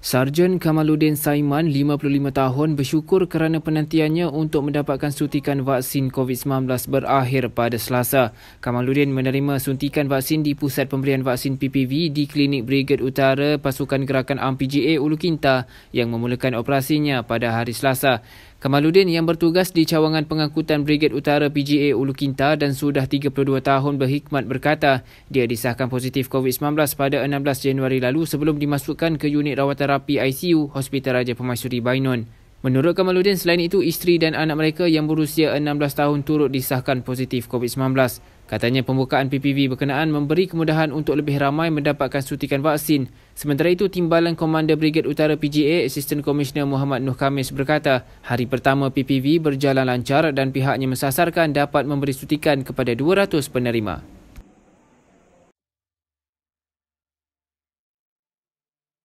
Sarjan Kamaluddin Saiman, 55 tahun, bersyukur kerana penantiannya untuk mendapatkan suntikan vaksin COVID-19 berakhir pada Selasa. Kamaluddin menerima suntikan vaksin di Pusat Pemberian Vaksin PPV di Klinik Brigade Utara Pasukan Gerakan AMPGA Ulu Kinta yang memulakan operasinya pada hari Selasa. Kamaludin yang bertugas di cawangan pengangkutan Brigade Utara PGA Ulu Kinta dan sudah 32 tahun berhikmat berkata dia disahkan positif COVID-19 pada 16 Januari lalu sebelum dimasukkan ke unit rawatan rapi ICU Hospital Raja Pemaisuri Bainun. Menurut Kamaluddin, selain itu, isteri dan anak mereka yang berusia 16 tahun turut disahkan positif COVID-19. Katanya pembukaan PPV berkenaan memberi kemudahan untuk lebih ramai mendapatkan suntikan vaksin. Sementara itu, Timbalan Komander Brigade Utara PGA, Assistant Commissioner Muhammad Nuh Khamis berkata, hari pertama PPV berjalan lancar dan pihaknya mensasarkan dapat memberi suntikan kepada 200 penerima.